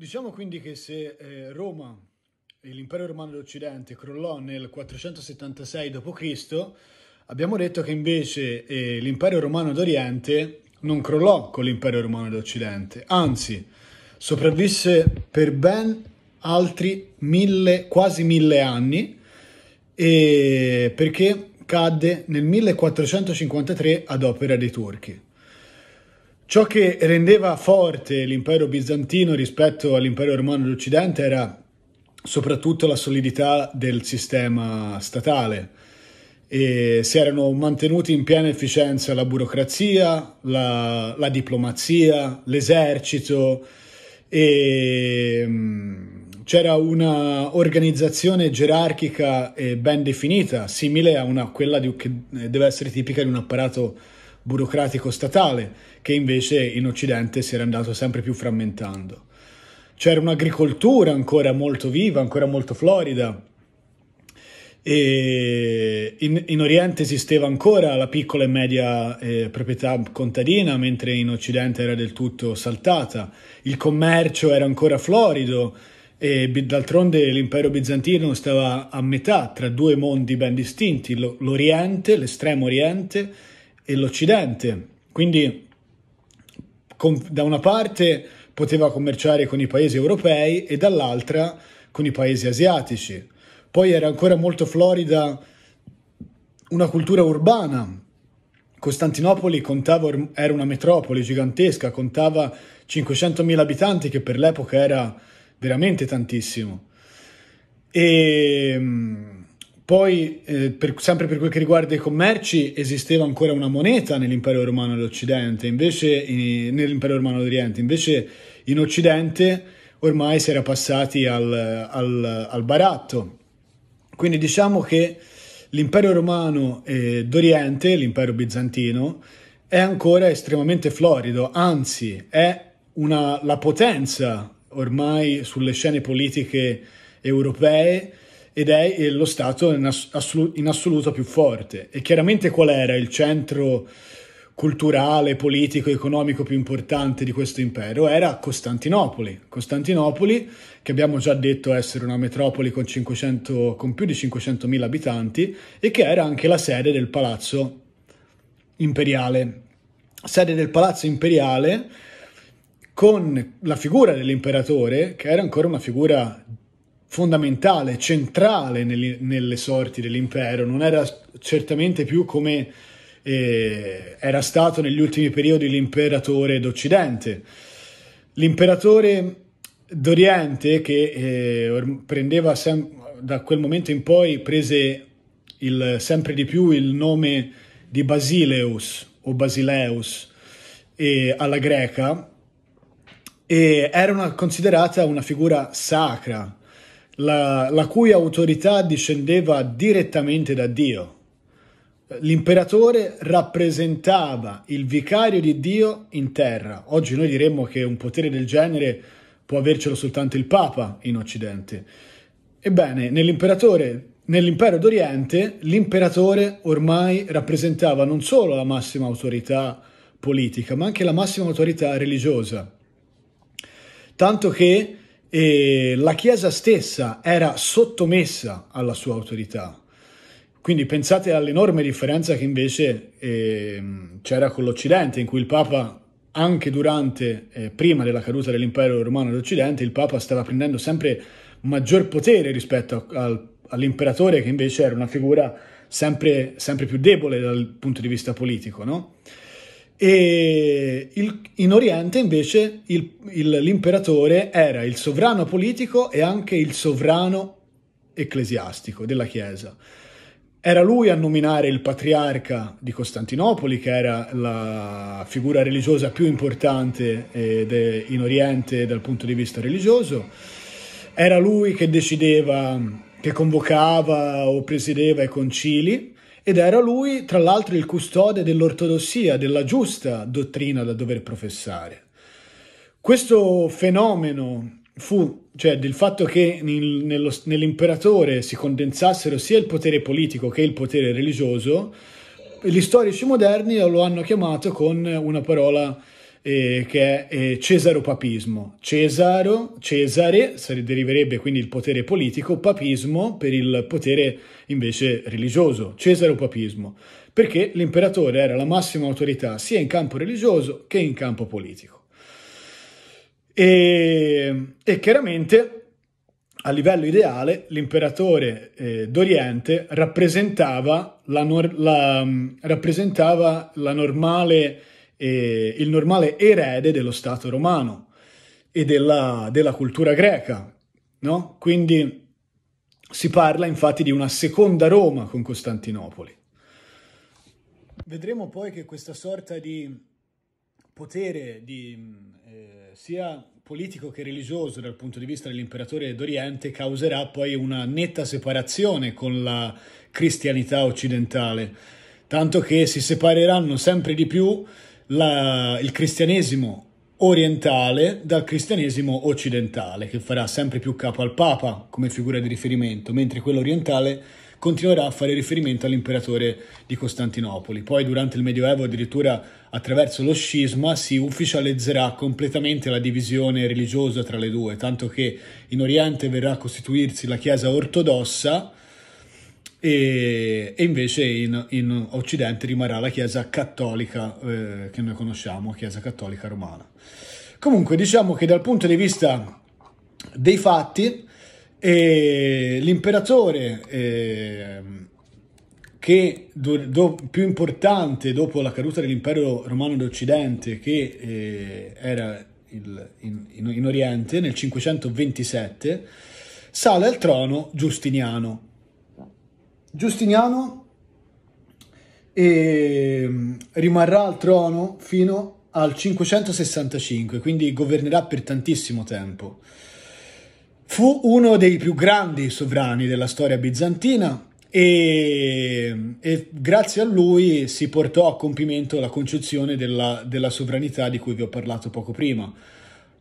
Diciamo quindi che se eh, Roma e l'impero romano d'Occidente crollò nel 476 d.C., abbiamo detto che invece eh, l'impero romano d'Oriente non crollò con l'impero romano d'Occidente, anzi sopravvisse per ben altri mille, quasi mille anni perché cadde nel 1453 ad opera dei turchi. Ciò che rendeva forte l'impero bizantino rispetto all'impero romano d'Occidente era soprattutto la solidità del sistema statale. E si erano mantenuti in piena efficienza la burocrazia, la, la diplomazia, l'esercito e mm, c'era una organizzazione gerarchica ben definita, simile a una, quella di, che eh, deve essere tipica di un apparato burocratico statale che invece in Occidente si era andato sempre più frammentando. C'era un'agricoltura ancora molto viva, ancora molto florida. E in, in Oriente esisteva ancora la piccola e media eh, proprietà contadina, mentre in Occidente era del tutto saltata. Il commercio era ancora florido, e d'altronde l'impero bizantino stava a metà tra due mondi ben distinti, l'Oriente, l'estremo Oriente e l'Occidente. Quindi, con, da una parte poteva commerciare con i paesi europei e dall'altra con i paesi asiatici. Poi era ancora molto florida una cultura urbana. Costantinopoli contava, era una metropoli gigantesca, contava 500.000 abitanti, che per l'epoca era veramente tantissimo. E poi, eh, per, sempre per quel che riguarda i commerci, esisteva ancora una moneta nell'impero romano dell'Occidente, invece in, nell'impero romano d'Oriente, invece in Occidente ormai si era passati al, al, al baratto. Quindi diciamo che l'impero romano eh, d'Oriente, l'impero bizantino, è ancora estremamente florido, anzi è una, la potenza ormai sulle scene politiche europee ed è lo Stato in, assolu- in assoluto più forte. E chiaramente qual era il centro culturale, politico, economico più importante di questo impero era Costantinopoli. Costantinopoli, che abbiamo già detto essere una metropoli con, 500, con più di 500.000 abitanti e che era anche la sede del palazzo imperiale. Sede del palazzo imperiale con la figura dell'imperatore, che era ancora una figura fondamentale, centrale nelle, nelle sorti dell'impero, non era certamente più come eh, era stato negli ultimi periodi l'imperatore d'Occidente. L'imperatore d'Oriente che eh, prendeva da quel momento in poi prese il, sempre di più il nome di Basileus o Basileus eh, alla greca e era una, considerata una figura sacra la, la cui autorità discendeva direttamente da Dio. L'imperatore rappresentava il vicario di Dio in terra. Oggi noi diremmo che un potere del genere può avercelo soltanto il Papa in Occidente. Ebbene, nell'impero d'Oriente, l'imperatore ormai rappresentava non solo la massima autorità politica, ma anche la massima autorità religiosa. Tanto che e la Chiesa stessa era sottomessa alla sua autorità. Quindi pensate all'enorme differenza che invece eh, c'era con l'Occidente, in cui il Papa, anche durante, eh, prima della caduta dell'impero romano d'Occidente, il Papa stava prendendo sempre maggior potere rispetto al, all'imperatore, che invece era una figura sempre, sempre più debole dal punto di vista politico. No? E il, in Oriente invece il, il, l'imperatore era il sovrano politico e anche il sovrano ecclesiastico della Chiesa. Era lui a nominare il patriarca di Costantinopoli, che era la figura religiosa più importante de, in Oriente dal punto di vista religioso. Era lui che decideva, che convocava o presideva i concili ed era lui, tra l'altro, il custode dell'ortodossia, della giusta dottrina da dover professare. Questo fenomeno fu, cioè del fatto che nel, nello, nell'imperatore si condensassero sia il potere politico che il potere religioso, gli storici moderni lo hanno chiamato con una parola eh, che è eh, Papismo. Cesaro, Cesare, deriverebbe quindi il potere politico, papismo per il potere invece religioso, Papismo, perché l'imperatore era la massima autorità sia in campo religioso che in campo politico. E, e chiaramente a livello ideale l'imperatore eh, d'Oriente rappresentava mm, rappresentava la normale eh, il normale erede dello Stato romano e della, della cultura greca, no? Quindi si parla infatti di una seconda Roma con Costantinopoli. Vedremo poi che questa sorta di potere di, eh, sia politico che religioso dal punto di vista dell'imperatore d'Oriente causerà poi una netta separazione con la cristianità occidentale, tanto che si separeranno sempre di più la, il cristianesimo orientale dal cristianesimo occidentale, che farà sempre più capo al Papa come figura di riferimento, mentre quello orientale continuerà a fare riferimento all'imperatore di Costantinopoli. Poi durante il Medioevo addirittura attraverso lo scisma si ufficializzerà completamente la divisione religiosa tra le due, tanto che in Oriente verrà a costituirsi la Chiesa ortodossa, e, e invece in, in, Occidente rimarrà la Chiesa cattolica eh, che noi conosciamo, Chiesa cattolica romana. Comunque diciamo che dal punto di vista dei fatti eh, l'imperatore eh, do, do, più importante dopo la caduta dell'impero romano d'Occidente che eh, era il, in, in, in Oriente nel 527 sale al trono Giustiniano Giustiniano e mm, rimarrà al trono fino al 565, quindi governerà per tantissimo tempo. Fu uno dei più grandi sovrani della storia bizantina e, e grazie a lui si portò a compimento la concezione della, della sovranità di cui vi ho parlato poco prima,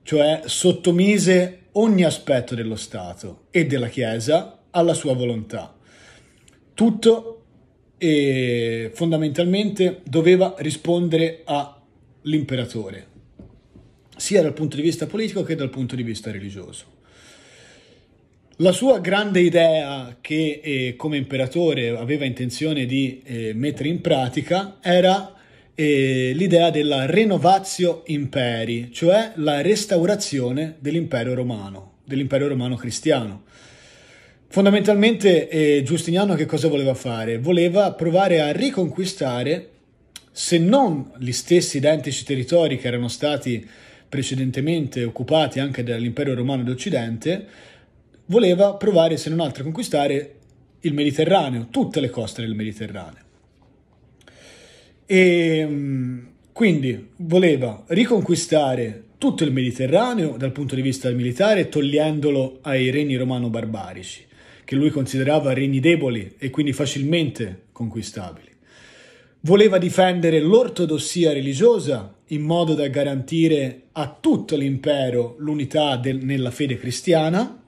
cioè sottomise ogni aspetto dello Stato e della Chiesa alla sua volontà tutto e fondamentalmente doveva rispondere all'imperatore, sia dal punto di vista politico che dal punto di vista religioso. La sua grande idea che eh, come imperatore aveva intenzione di eh, mettere in pratica era eh, l'idea della renovatio imperi, cioè la restaurazione dell'impero romano, dell'impero romano cristiano. Fondamentalmente eh, Giustiniano che cosa voleva fare? Voleva provare a riconquistare, se non gli stessi identici territori che erano stati precedentemente occupati anche dall'impero romano d'Occidente, voleva provare, se non altro, a conquistare il Mediterraneo, tutte le coste del Mediterraneo. E ehm, quindi voleva riconquistare tutto il Mediterraneo dal punto di vista militare, togliendolo ai regni romano-barbarici che lui considerava regni deboli e quindi facilmente conquistabili. Voleva difendere l'ortodossia religiosa in modo da garantire a tutto l'impero l'unità del, nella fede cristiana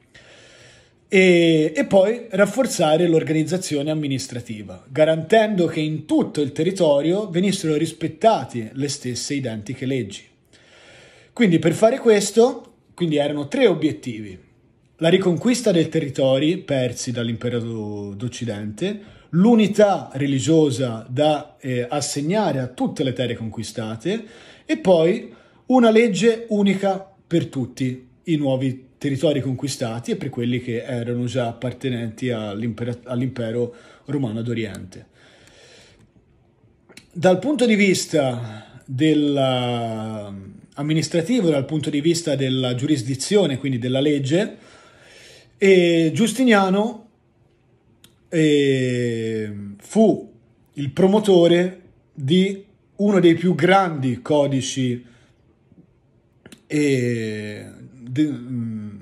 e, e poi rafforzare l'organizzazione amministrativa, garantendo che in tutto il territorio venissero rispettate le stesse identiche leggi. Quindi per fare questo, quindi erano tre obiettivi la riconquista dei territori persi dall'impero d'Occidente, l'unità religiosa da eh, assegnare a tutte le terre conquistate e poi una legge unica per tutti i nuovi territori conquistati e per quelli che erano già appartenenti all'imper- all'impero romano d'Oriente. Dal punto di vista della, amministrativo, dal punto di vista della giurisdizione, quindi della legge, e Giustiniano eh, fu il promotore di uno dei più grandi codici eh, de, mh, mm,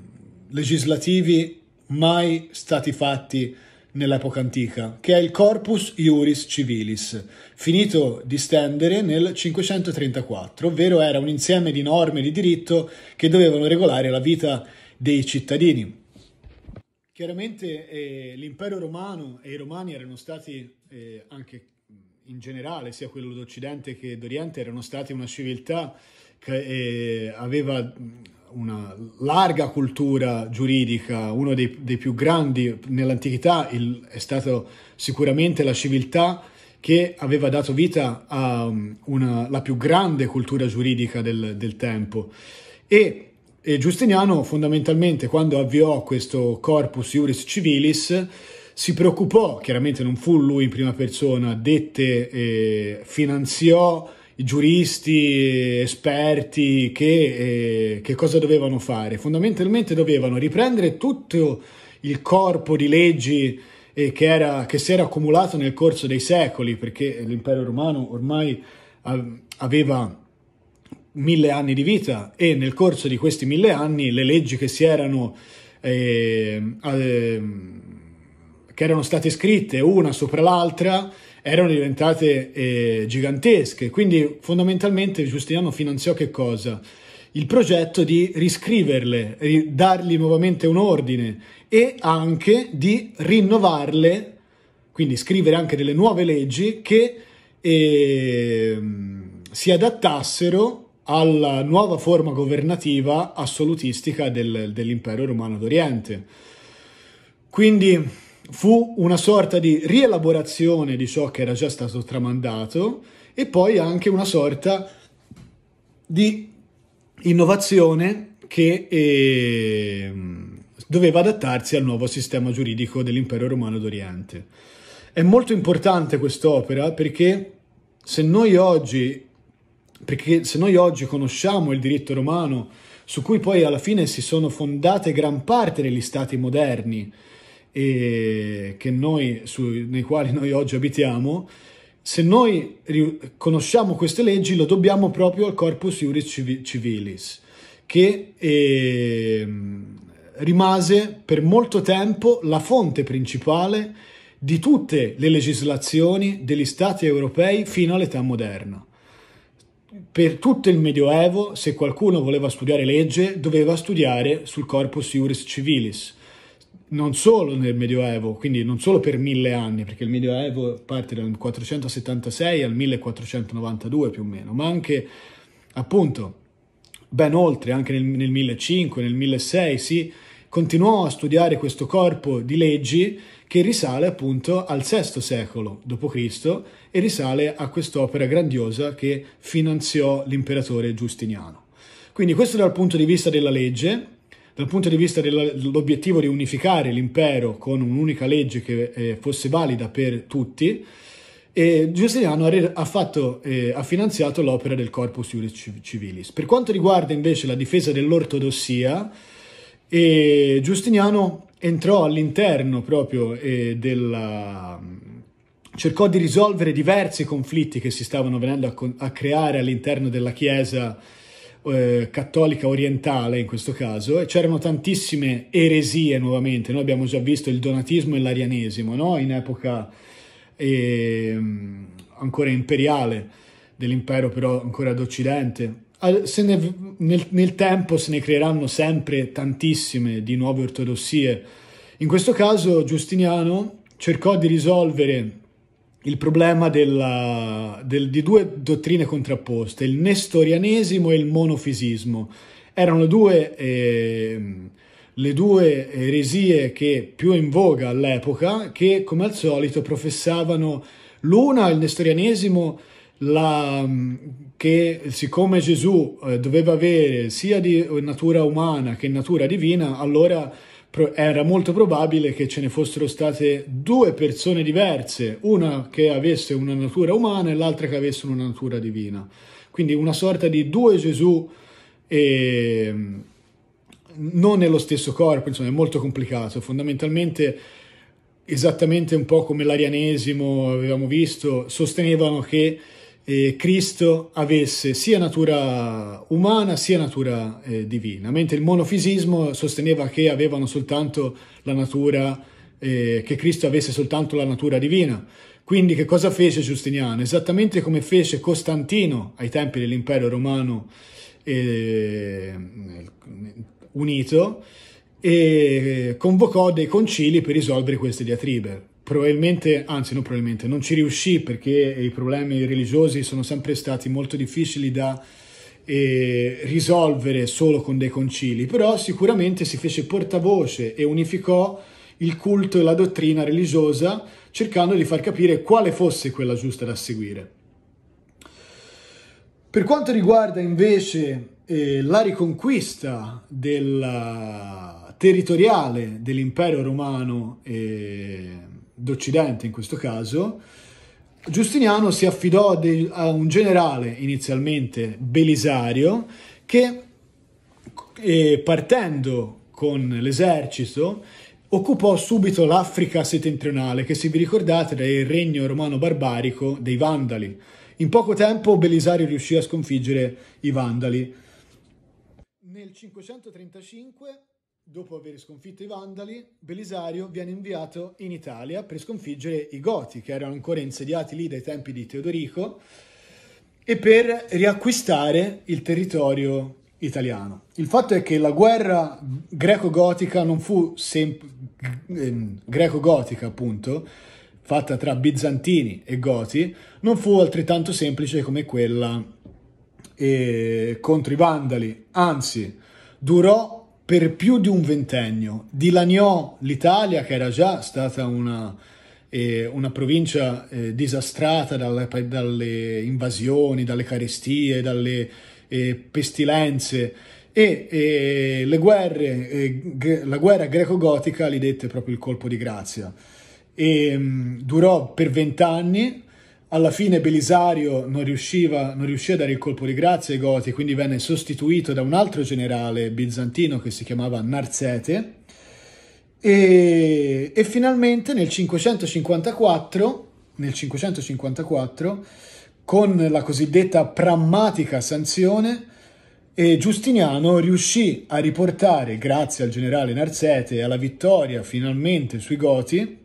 legislativi mai stati fatti nell'epoca antica, che è il Corpus Iuris Civilis, finito di stendere nel 534, ovvero era un insieme di norme di diritto che dovevano regolare la vita dei cittadini. Chiaramente eh, l'impero romano e i romani erano stati eh, anche in generale, sia quello d'Occidente che d'Oriente, erano stati una civiltà che eh, aveva mm, una larga cultura giuridica, uno dei, dei più grandi nell'antichità il, è stata sicuramente la civiltà che aveva dato vita alla mm, più grande cultura giuridica del, del tempo. E e Giustiniano fondamentalmente quando avviò questo corpus iuris civilis si preoccupò, chiaramente non fu lui in prima persona, dette, eh, finanziò i giuristi, esperti che, eh, che cosa dovevano fare? Fondamentalmente dovevano riprendere tutto il corpo di leggi che, era, che, si era accumulato nel corso dei secoli, perché l'impero romano ormai aveva mille anni di vita e nel corso di questi mille anni le leggi che si erano eh, eh, che erano state scritte una sopra l'altra erano diventate eh, gigantesche quindi fondamentalmente Giustiniano finanziò che cosa? il progetto di riscriverle, dargli nuovamente un ordine e anche di rinnovarle, quindi scrivere anche delle nuove leggi che ehm, si adattassero alla nuova forma governativa assolutistica del, dell'impero romano d'Oriente. Quindi fu una sorta di rielaborazione di ciò che era già stato tramandato e poi anche una sorta di innovazione che eh, doveva adattarsi al nuovo sistema giuridico dell'impero romano d'Oriente. È molto importante quest'opera perché se noi oggi perché se noi oggi conosciamo il diritto romano, su cui poi alla fine si sono fondate gran parte degli stati moderni e noi, su, nei quali noi oggi abitiamo, se noi conosciamo queste leggi lo dobbiamo proprio al corpus iuris civilis, che eh, rimase per molto tempo la fonte principale di tutte le legislazioni degli stati europei fino all'età moderna per tutto il Medioevo, se qualcuno voleva studiare legge, doveva studiare sul corpus iuris civilis. Non solo nel Medioevo, quindi non solo per mille anni, perché il Medioevo parte dal 476 al 1492 più o meno, ma anche appunto ben oltre, anche nel, nel 1500, nel 1600, si continuò a studiare questo corpo di leggi che risale appunto al VI secolo d.C. e risale a quest'opera grandiosa che finanziò l'imperatore Giustiniano. Quindi questo dal punto di vista della legge, dal punto di vista dell'obiettivo di unificare l'impero con un'unica legge che eh, fosse valida per tutti, e Giustiniano ha, fatto, eh, ha finanziato l'opera del Corpus Juris Civilis. Per quanto riguarda invece la difesa dell'ortodossia, e Giustiniano entrò all'interno proprio eh, della... cercò di risolvere diversi conflitti che si stavano venendo a, con... a creare all'interno della Chiesa eh, cattolica orientale in questo caso, e c'erano tantissime eresie nuovamente, noi abbiamo già visto il donatismo e l'arianesimo, no? in epoca eh, ancora imperiale, dell'impero però ancora d'Occidente, se ne, nel, nel, tempo se ne creeranno sempre tantissime di nuove ortodossie. In questo caso Giustiniano cercò di risolvere il problema della, del, di due dottrine contrapposte, il nestorianesimo e il monofisismo. Erano due, eh, le due eresie che più in voga all'epoca, che come al solito professavano l'una, il nestorianesimo, la, che siccome Gesù eh, doveva avere sia di natura umana che natura divina, allora era molto probabile che ce ne fossero state due persone diverse, una che avesse una natura umana e l'altra che avesse una natura divina. Quindi una sorta di due Gesù e, mm, non nello stesso corpo, insomma è molto complicato. Fondamentalmente esattamente un po' come l'arianesimo avevamo visto, sostenevano che eh, Cristo avesse sia natura umana sia natura eh, divina, mentre il monofisismo sosteneva che avevano soltanto la natura, eh, che Cristo avesse soltanto la natura divina. Quindi che cosa fece Giustiniano? Esattamente come fece Costantino ai tempi dell'impero romano eh, unito, e convocò dei concili per risolvere queste diatribe probabilmente, anzi non probabilmente, non ci riuscì perché i problemi religiosi sono sempre stati molto difficili da eh, risolvere solo con dei concili, però sicuramente si fece portavoce e unificò il culto e la dottrina religiosa cercando di far capire quale fosse quella giusta da seguire. Per quanto riguarda invece eh, la riconquista del territoriale dell'impero romano eh, d'Occidente in questo caso, Giustiniano si affidò de, a un generale inizialmente Belisario che eh, partendo con l'esercito occupò subito l'Africa settentrionale che se vi ricordate era il regno romano barbarico dei Vandali. In poco tempo Belisario riuscì a sconfiggere i Vandali. Nel 535 Dopo aver sconfitto i Vandali, Belisario viene inviato in Italia per sconfiggere i Goti, che erano ancora insediati lì dai tempi di Teodorico, e per riacquistare il territorio italiano. Il fatto è che la guerra greco-gotica non fu sempre ehm, greco-gotica, appunto, fatta tra bizantini e goti, non fu altrettanto semplice come quella eh, contro i Vandali, anzi durò per più di un ventennio, dilaniò l'Italia che era già stata una, eh, una provincia eh, disastrata dalle, dalle, invasioni, dalle carestie, dalle eh, pestilenze e le guerre, eh, la guerra greco-gotica gli dette proprio il colpo di grazia. E, ehm, mh, durò per vent'anni alla fine Belisario non, non riuscì a dare il colpo di grazia ai Goti, quindi venne sostituito da un altro generale bizantino che si chiamava Narzete. E, e finalmente nel 554, nel 554, con la cosiddetta prammatica sanzione, e Giustiniano riuscì a riportare, grazie al generale Narzete, alla vittoria finalmente sui Goti,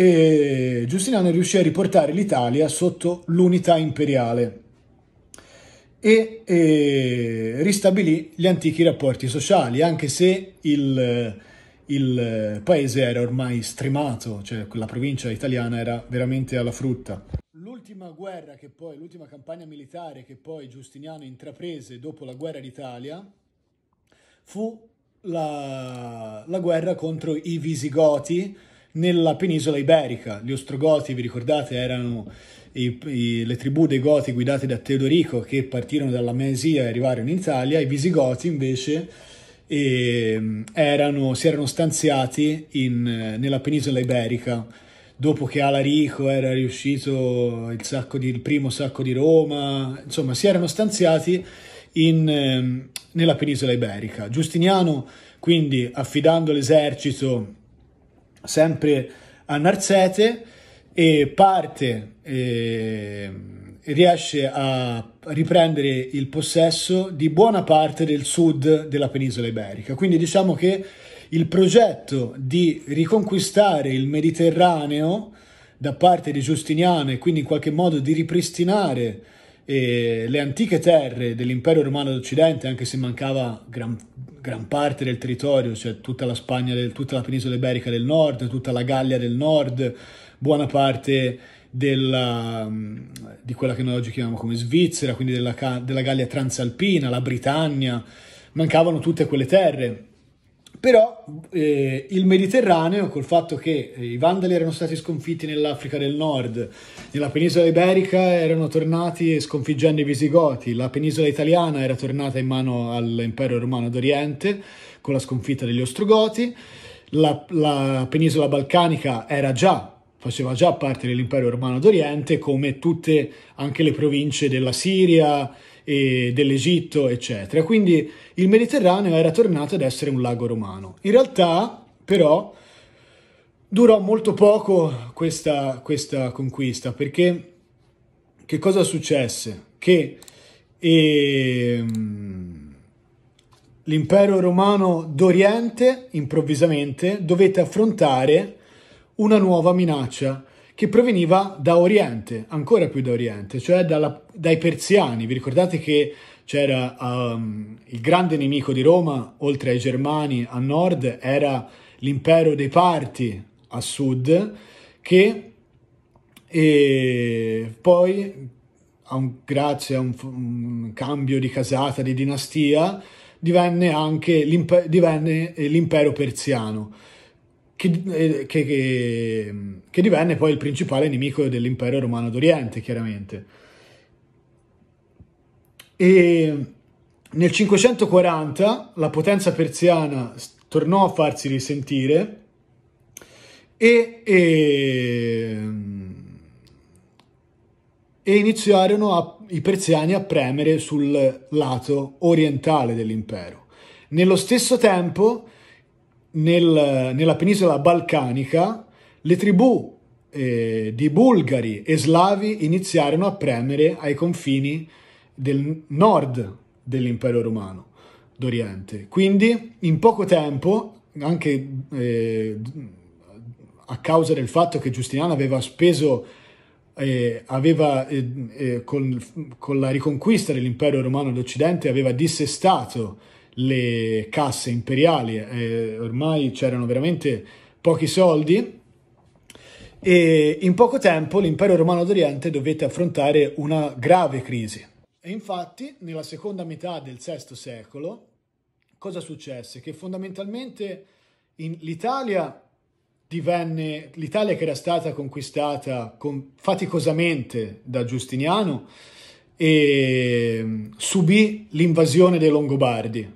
e Giustiniano riuscì a riportare l'Italia sotto l'unità imperiale e, e, ristabilì gli antichi rapporti sociali, anche se il, il paese era ormai stremato, cioè la provincia italiana era veramente alla frutta. L'ultima guerra che poi, l'ultima campagna militare che poi Giustiniano intraprese dopo la guerra d'Italia fu la, la guerra contro i Visigoti, nella penisola iberica. Gli Ostrogoti, vi ricordate, erano i, i, le tribù dei Goti guidate da Teodorico che partirono dalla Mesia e arrivarono in Italia, i Visigoti invece e, ehm, erano, si erano stanziati in, nella penisola iberica dopo che Alarico era riuscito il, sacco di, il primo sacco di Roma, insomma si erano stanziati in, ehm, nella penisola iberica. Giustiniano quindi affidando l'esercito sempre a Narsete e parte e riesce a riprendere il possesso di buona parte del sud della penisola iberica. Quindi diciamo che il progetto di riconquistare il Mediterraneo da parte di Giustiniano e quindi in qualche modo di ripristinare e le antiche terre dell'impero romano d'Occidente, anche se mancava gran, gran parte del territorio, cioè tutta la Spagna, del, tutta la penisola iberica del nord, tutta la Gallia del nord, buona parte della, mm, di quella che noi oggi chiamiamo come Svizzera, quindi della, della Gallia transalpina, la Britannia, mancavano tutte quelle terre però eh, il Mediterraneo, col fatto che i Vandali erano stati sconfitti nell'Africa del Nord, nella penisola iberica erano tornati sconfiggendo i Visigoti, la penisola italiana era tornata in mano all'impero romano d'Oriente con la sconfitta degli Ostrogoti, la, la penisola balcanica era già faceva già parte dell'impero romano d'Oriente, come tutte anche le province della Siria, dell'Egitto, eccetera. Quindi il Mediterraneo era tornato ad essere un lago romano. In realtà, però, durò molto poco questa, questa conquista, perché che cosa successe? Che ehm, l'impero romano d'Oriente improvvisamente dovette affrontare una nuova minaccia, che proveniva da Oriente, ancora più da Oriente, cioè dalla, dai persiani. Vi ricordate che c'era um, il grande nemico di Roma, oltre ai germani a nord, era l'impero dei Parti a sud, che e poi, a un, grazie a un, un, cambio di casata, di dinastia, divenne anche divenne eh, l'impero persiano che, eh, che, che, che divenne poi il principale nemico dell'impero romano d'Oriente, chiaramente. E nel 540 la potenza persiana tornò a farsi risentire e, e, ehm, e iniziarono a, i persiani a premere sul lato orientale dell'impero. Nello stesso tempo nel, nella penisola balcanica le tribù eh, di bulgari e slavi iniziarono a premere ai confini del nord dell'impero romano d'Oriente. Quindi in poco tempo, anche eh, a causa del fatto che Giustiniano aveva speso, eh, aveva, eh, eh con, con la riconquista dell'impero romano d'Occidente, aveva dissestato le casse imperiali, eh, ormai c'erano veramente pochi soldi e in poco tempo l'impero romano d'Oriente dovette affrontare una grave crisi. E infatti nella seconda metà del VI secolo cosa successe? Che fondamentalmente l'Italia divenne, l'Italia che era stata conquistata con, faticosamente da Giustiniano, e subì l'invasione dei Longobardi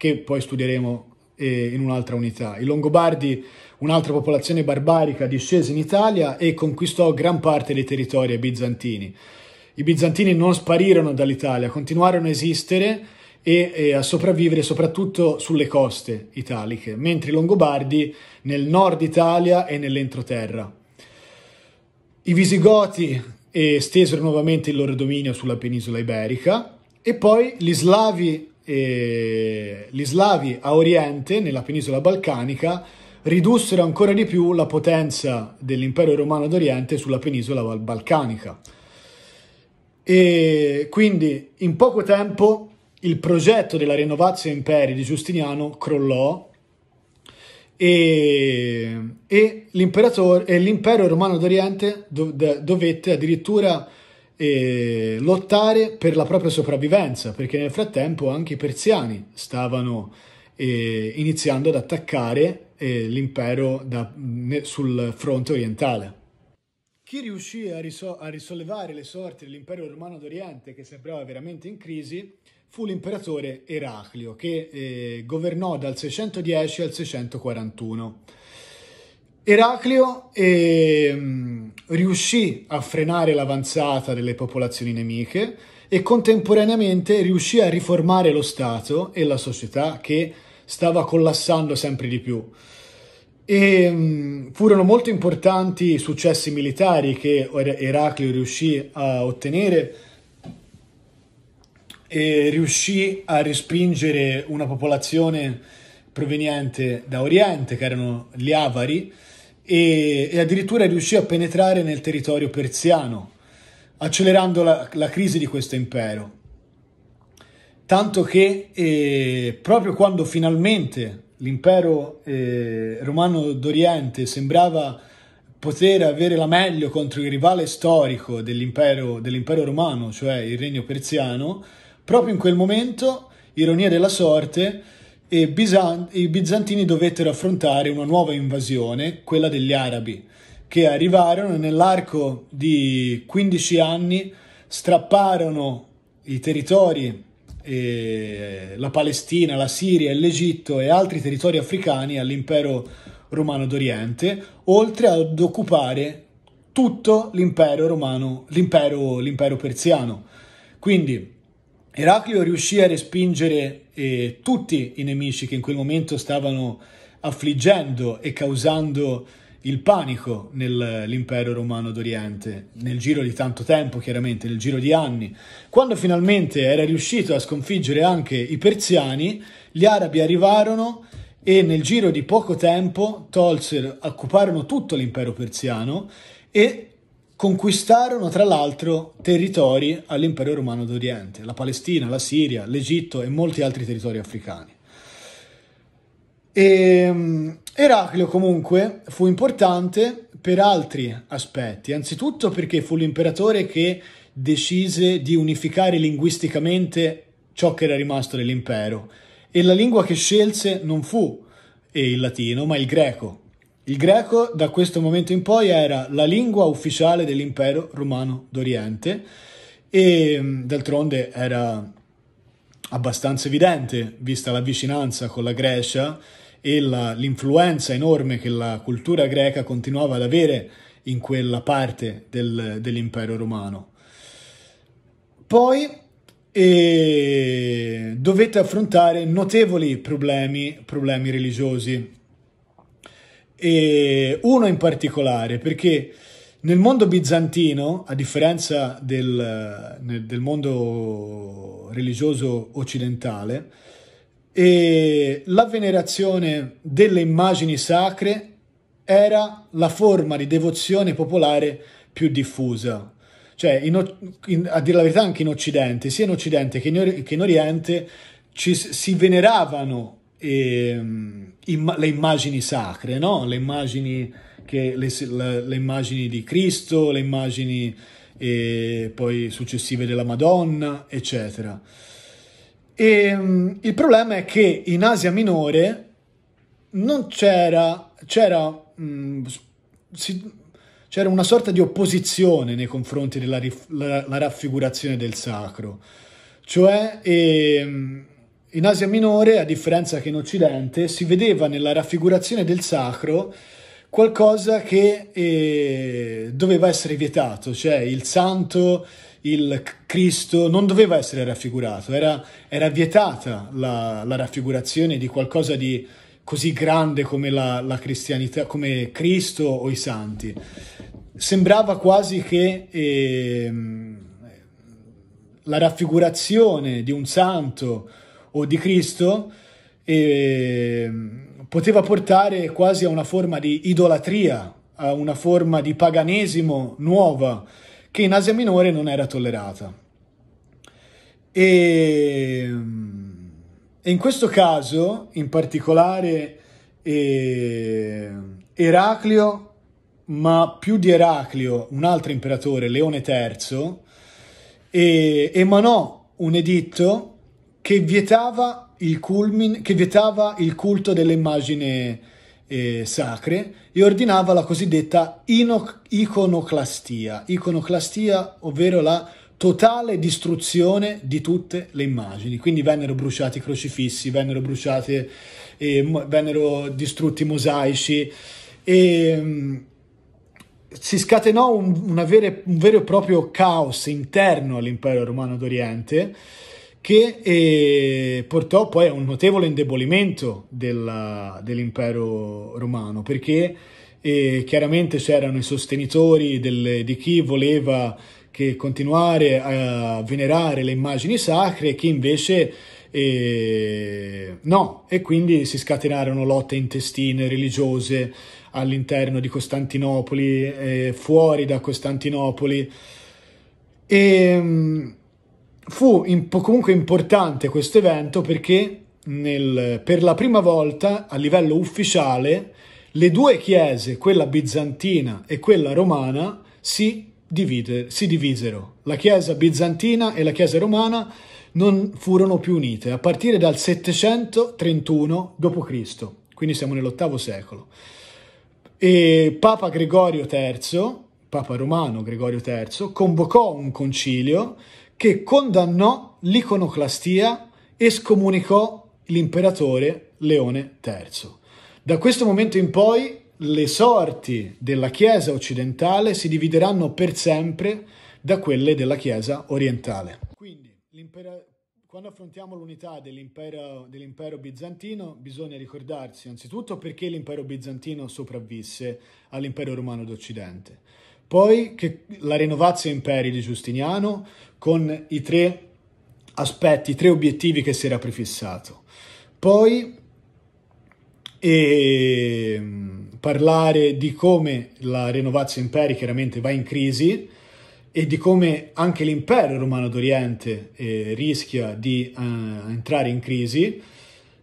che poi studieremo eh, in un'altra unità. I Longobardi, un'altra popolazione barbarica, discese in Italia e conquistò gran parte dei territori bizantini. I bizantini non sparirono dall'Italia, continuarono a esistere e, e a sopravvivere soprattutto sulle coste italiche, mentre i Longobardi nel nord Italia e nell'entroterra. I Visigoti estesero eh, nuovamente il loro dominio sulla penisola iberica e poi gli Slavi eh, gli slavi a oriente, nella penisola balcanica, ridussero ancora di più la potenza dell'impero romano d'Oriente sulla penisola balcanica. E quindi in poco tempo il progetto della rinnovazione imperi di Giustiniano crollò e, e, e l'impero romano d'Oriente dovette addirittura e lottare per la propria sopravvivenza, perché nel frattempo anche i persiani stavano eh, iniziando ad attaccare eh, l'impero da, ne, sul fronte orientale. Chi riuscì a, riso- a risollevare le sorti dell'impero romano d'Oriente, che sembrava veramente in crisi, fu l'imperatore Eraclio, che eh, governò dal 610 al 641 Eraclio eh, riuscì a frenare l'avanzata delle popolazioni nemiche e contemporaneamente riuscì a riformare lo Stato e la società che stava collassando sempre di più. E, ehm, mh, furono molto importanti i successi militari che Eraclio riuscì a ottenere e riuscì a respingere una popolazione proveniente da Oriente, che erano gli Avari, e, e addirittura riuscì a penetrare nel territorio persiano, accelerando la, la crisi di questo impero. Tanto che eh, proprio quando finalmente l'impero eh, romano d'Oriente sembrava poter avere la meglio contro il rivale storico dell'impero, dell'impero romano, cioè il regno persiano, proprio in quel momento, ironia della sorte, e Bisan- i bizantini dovettero affrontare una nuova invasione, quella degli arabi, che arrivarono nell'arco di 15 anni, strapparono i territori, eh, la Palestina, la Siria, l'Egitto e altri territori africani all'impero romano d'Oriente, oltre ad occupare tutto l'impero romano, l'impero, l'impero persiano. Quindi Eraclio riuscì a respingere eh, tutti i nemici che in quel momento stavano affliggendo e causando il panico nell'impero romano d'Oriente, nel giro di tanto tempo chiaramente, nel giro di anni. Quando finalmente era riuscito a sconfiggere anche i persiani, gli arabi arrivarono e nel giro di poco tempo tolsero, occuparono tutto l'impero persiano e conquistarono tra l'altro territori all'impero romano d'Oriente, la Palestina, la Siria, l'Egitto e molti altri territori africani. E, ehm, Eraclio comunque fu importante per altri aspetti, anzitutto perché fu l'imperatore che decise di unificare linguisticamente ciò che era rimasto dell'impero e la lingua che scelse non fu eh, il latino ma il greco, il greco da questo momento in poi era la lingua ufficiale dell'impero romano d'Oriente e mm, d'altronde era abbastanza evidente, vista la vicinanza con la Grecia e la, l'influenza enorme che la cultura greca continuava ad avere in quella parte del, dell'impero romano. Poi dovette affrontare notevoli problemi, problemi religiosi e uno in particolare, perché nel mondo bizantino, a differenza del, del mondo religioso occidentale, la venerazione delle immagini sacre era la forma di devozione popolare più diffusa. Cioè, in, in, a dire la verità, anche in Occidente, sia in Occidente che in, che in Oriente, ci, si veneravano e, ehm, im, le immagini sacre, no? le, immagini che, le, le immagini di Cristo, le immagini e eh, poi successive della Madonna, eccetera. E, ehm, il problema è che in Asia Minore non c'era, c'era, um, si, c'era una sorta di opposizione nei confronti della la, la raffigurazione del sacro, cioè e, um, in Asia Minore, a differenza che in Occidente, si vedeva nella raffigurazione del sacro qualcosa che eh, doveva essere vietato, cioè il santo, il Cristo non doveva essere raffigurato, era, era vietata la, la, raffigurazione di qualcosa di così grande come la, la cristianità, come Cristo o i santi. Sembrava quasi che eh, la raffigurazione di un santo o di Cristo eh, poteva portare quasi a una forma di idolatria, a una forma di paganesimo nuova che in Asia Minore non era tollerata. E, in questo caso, in particolare, eh, Eraclio ma più di Eraclio, un altro imperatore, Leone III, emanò un editto che vietava il, culmin, che vietava il culto dell'immagine eh, sacre e ordinava la cosiddetta inoc- iconoclastia, iconoclastia ovvero la totale distruzione di tutte le immagini. Quindi vennero bruciati i crocifissi, vennero, bruciati, eh, mo- vennero distrutti i mosaici e um, si scatenò un, vera, un vero e proprio caos interno all'impero romano d'Oriente che eh, portò poi a un notevole indebolimento della, eh, dell'impero romano, perché eh, chiaramente c'erano i sostenitori del, di chi voleva che continuare a venerare le immagini sacre, e chi invece eh, no, e quindi si scatenarono lotte intestine religiose all'interno di Costantinopoli, eh, fuori da Costantinopoli. E, ehm, fu in, comunque importante questo evento perché nel, per la prima volta a livello ufficiale le due chiese, quella bizantina e quella romana, si, divide, si divisero. La chiesa bizantina e la chiesa romana non furono più unite a partire dal 731 d.C., quindi siamo nell'ottavo secolo. E Papa Gregorio III, Papa romano Gregorio III, convocò un concilio che condannò l'iconoclastia e scomunicò l'imperatore Leone III. Da questo momento in poi le sorti della Chiesa occidentale si divideranno per sempre da quelle della Chiesa orientale. Quindi, quando affrontiamo l'unità dell'impero, dell'impero bizantino, bisogna ricordarsi anzitutto perché l'impero bizantino sopravvisse all'impero romano d'Occidente, poi che la rinnovazione imperi di Giustiniano, con i tre aspetti, i tre obiettivi che si era prefissato. Poi e ehm, parlare di come la Renovatio Imperi chiaramente va in crisi e di come anche l'impero romano d'Oriente eh, rischia di eh, entrare in crisi,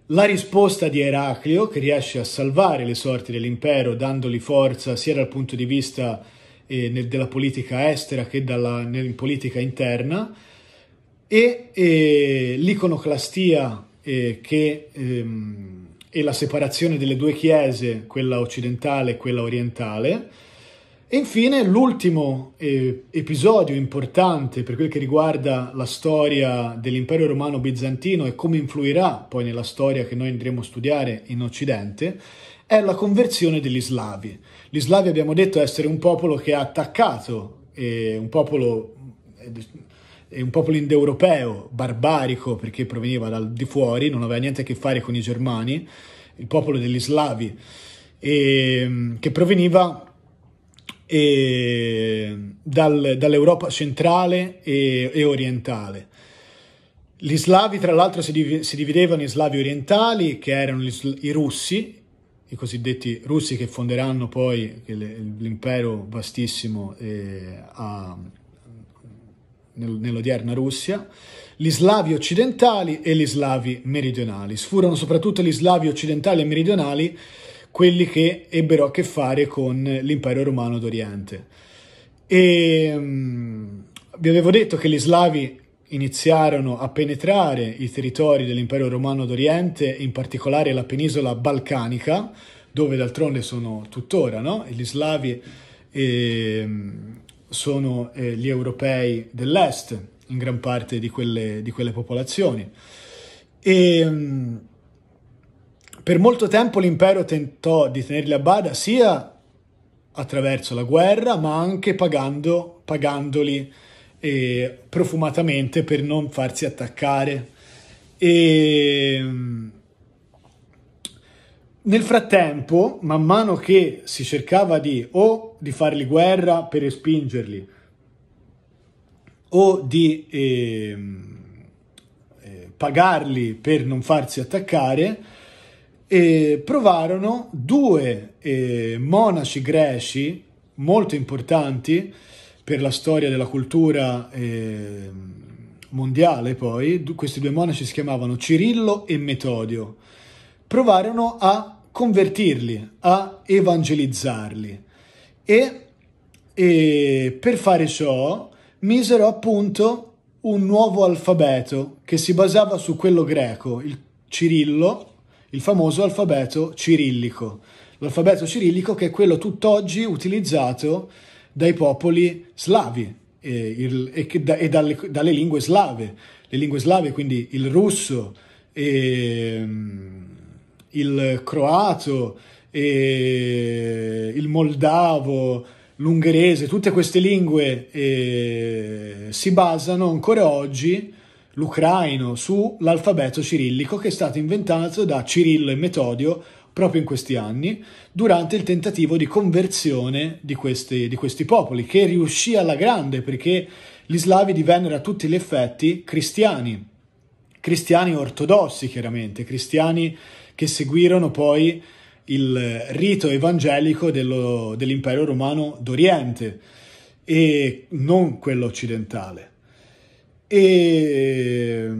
la risposta di Eraclio che riesce a salvare le sorti dell'impero dandogli forza sia dal punto di vista eh, nel, della politica estera che dalla nel, politica interna e eh, l'iconoclastia eh, che, ehm, e la separazione delle due chiese, quella occidentale e quella orientale. E infine l'ultimo eh, episodio importante per quel che riguarda la storia dell'impero romano bizantino e come influirà poi nella storia che noi andremo a studiare in Occidente è la conversione degli slavi. Gli slavi abbiamo detto essere un popolo che ha attaccato, eh, un popolo... Eh, un popolo indoeuropeo, barbarico, perché proveniva dal di fuori, non aveva niente a che fare con i germani, il popolo degli slavi, e, che proveniva e, dal, dall'Europa centrale e, e, orientale. Gli slavi, tra l'altro, si, div si, dividevano in slavi orientali, che erano gli, i russi, i cosiddetti russi che fonderanno poi l'impero vastissimo eh, a, nell'odierna Russia, gli slavi occidentali e gli slavi meridionali. Furono soprattutto gli slavi occidentali e meridionali quelli che ebbero a che fare con l'impero romano d'Oriente. E, mm, vi avevo detto che gli slavi iniziarono a penetrare i territori dell'impero romano d'Oriente, in particolare la penisola balcanica, dove d'altronde sono tuttora, no? gli slavi e ehm, sono eh, gli europei dell'est, in gran parte di quelle, di quelle popolazioni. E, ehm, per molto tempo l'impero tentò di tenerli a bada sia attraverso la guerra, ma anche pagando, pagandoli eh, profumatamente per non farsi attaccare. E, mm, nel frattempo, man mano che si cercava di o di farli guerra per respingerli, o di ehm, eh, pagarli per non farsi attaccare, eh, provarono due eh, monaci greci molto importanti per la storia della cultura eh, mondiale poi, questi due monaci si chiamavano Cirillo e Metodio, provarono a convertirli, a evangelizzarli e, e per fare ciò misero appunto un nuovo alfabeto che si basava su quello greco, il cirillo, il famoso alfabeto cirillico. L'alfabeto cirillico che è quello tutt'oggi utilizzato dai popoli slavi e, il, e, da, e dalle, dalle, lingue slave. Le lingue slave, quindi il russo, e, ehm, il croato, il moldavo, l'ungherese, tutte queste lingue si basano ancora oggi l'ucraino, sull'alfabeto cirillico che è stato inventato da Cirillo e Metodio proprio in questi anni, durante il tentativo di conversione di questi, di questi popoli, che riuscì alla grande perché gli slavi divennero a tutti gli effetti cristiani, cristiani ortodossi chiaramente, cristiani che seguirono poi il rito evangelico dello, dell'impero romano d'Oriente e non quello occidentale. E,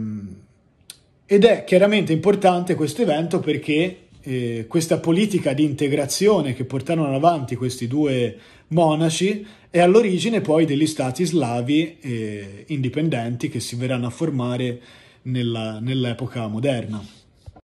ed è chiaramente importante questo evento perché eh, questa politica di integrazione che portarono avanti questi due monaci è all'origine poi degli stati slavi eh, indipendenti che si verranno a formare nella, nell'epoca moderna.